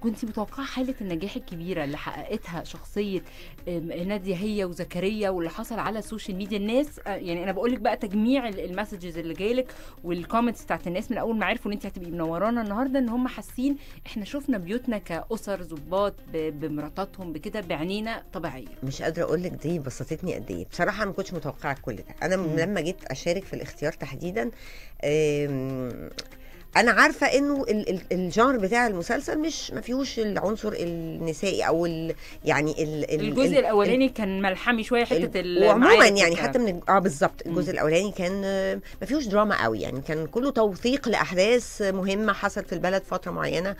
كنت متوقعه حاله النجاح الكبيره اللي حققتها شخصيه ناديه هي وزكريا واللي حصل على السوشيال ميديا الناس آه، يعني انا بقول لك بقى تجميع المسجز اللي جالك والكومنتس بتاعت الناس من اول ما عرفوا ان انت هتبقي منورانا النهارده ان هم حاسين احنا شفنا بيوتنا كاسر ظباط بمراتاتهم بكده بعينينا طبيعيه مش قادره اقول لك دي بسطتني قد ايه بصراحه ما كنتش متوقعه كل ده انا م. لما جيت اشارك في الاختيار تحديدا انا عارفه انه الجانر بتاع المسلسل مش ما فيهوش العنصر النسائي او الـ يعني الـ الجزء الاولاني كان ملحمي شويه حته ال وعموما يعني حتى من اه بالظبط الجزء الاولاني كان ما فيهوش دراما قوي يعني كان كله توثيق لاحداث مهمه حصلت في البلد فتره معينه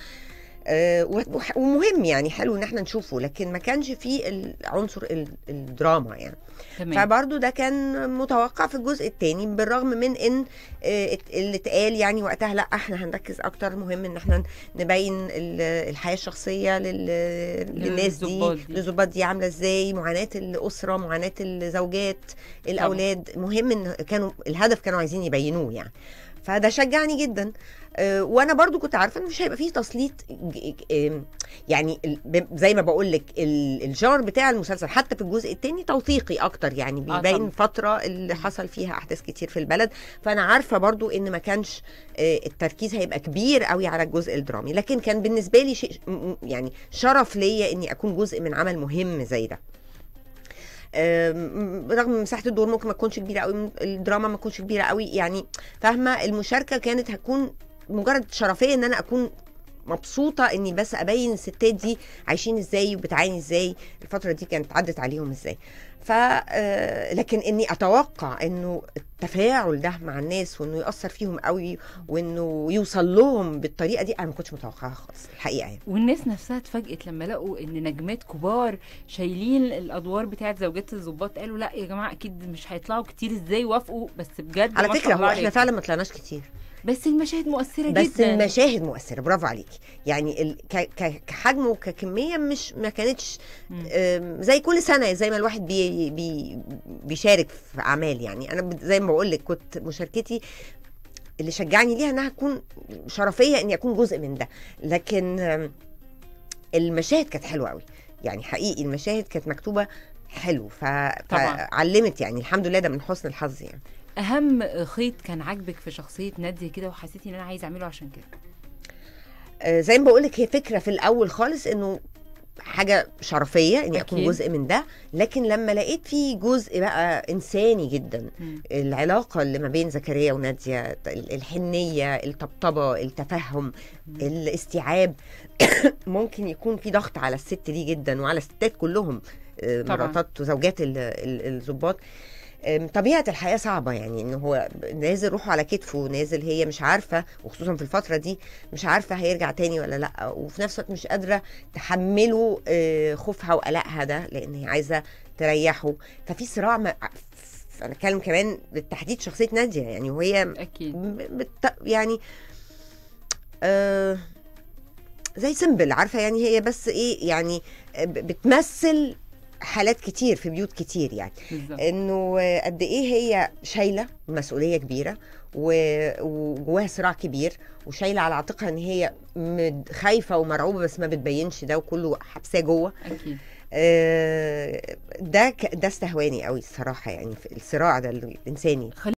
آه، ومهم يعني حلو ان احنا نشوفه لكن ما كانش فيه عنصر الدراما يعني تمام. فبرضه ده كان متوقع في الجزء الثاني بالرغم من ان آه، اللي اتقال يعني وقتها لا احنا هنركز اكتر مهم ان احنا نبين الحياه الشخصيه للناس دي للظباط دي عامله ازاي معاناه الاسره معاناه الزوجات الاولاد مهم ان كانوا الهدف كانوا عايزين يبينوه يعني فده شجعني جدا آه، وانا برضو كنت عارفه ان مش هيبقى فيه تسليط آه، يعني زي ما بقول لك الجار بتاع المسلسل حتى في الجزء الثاني توثيقي اكتر يعني آه، بيبين آه فتره اللي حصل فيها احداث كتير في البلد فانا عارفه برضو ان ما كانش التركيز هيبقى كبير قوي على الجزء الدرامي لكن كان بالنسبه لي شيء يعني شرف ليا اني اكون جزء من عمل مهم زي ده رغم مساحه الدور ممكن ما تكونش كبيره قوي الدراما ما تكونش كبيره قوي يعني فاهمه المشاركه كانت هتكون مجرد شرفيه ان انا اكون مبسوطه اني بس ابين الستات دي عايشين ازاي وبتعاني ازاي الفتره دي كانت عدت عليهم ازاي ف آه، لكن اني اتوقع انه التفاعل ده مع الناس وانه ياثر فيهم قوي وانه يوصل لهم بالطريقه دي انا ما كنتش متوقعها خالص الحقيقه يعني. والناس نفسها اتفاجئت لما لقوا ان نجمات كبار شايلين الادوار بتاعت زوجات الظباط قالوا لا يا جماعه اكيد مش هيطلعوا كتير ازاي وافقوا بس بجد على فكره هو احنا فعلا ما طلعناش كتير بس المشاهد مؤثره بس جدا بس المشاهد مؤثره برافو عليكي يعني ال... ك... كحجم وككميه مش ما كانتش زي كل سنه زي ما الواحد بي... بي... بيشارك في اعمال يعني انا زي ما بقول لك كنت مشاركتي اللي شجعني ليها انها تكون شرفيه اني اكون جزء من ده لكن المشاهد كانت حلوه قوي يعني حقيقي المشاهد كانت مكتوبه حلو فعلمت يعني الحمد لله ده من حسن الحظ يعني اهم خيط كان عاجبك في شخصيه ناديه كده وحسيتي ان انا عايزه اعمله عشان كده آه، زي ما بقولك هي فكره في الاول خالص انه حاجه شرفيه اني اكون جزء من ده لكن لما لقيت في جزء بقى انساني جدا م. العلاقه اللي ما بين زكريا وناديه الحنيه الطبطبه التفهم م. الاستيعاب ممكن يكون في ضغط على الست دي جدا وعلى الستات كلهم آه، مراتات وزوجات الظباط طبيعه الحياه صعبه يعني ان هو نازل روحه على كتفه نازل هي مش عارفه وخصوصا في الفتره دي مش عارفه هيرجع تاني ولا لا وفي نفس الوقت مش قادره تحمله آه، خوفها وقلقها ده لان هي عايزه تريحه ففي صراع انا اتكلم كمان بالتحديد شخصيه ناديه يعني وهي اكيد بت... يعني آه زي سمبل عارفه يعني هي بس ايه يعني آه، بتمثل حالات كتير في بيوت كتير يعني بالزبط. انه قد ايه هي شايله مسؤوليه كبيره وجواها صراع كبير وشايله على عاتقها ان هي خايفه ومرعوبه بس ما بتبينش ده وكله حبساه جوه اكيد آه ده ده استهواني قوي الصراحه يعني الصراع ده الانساني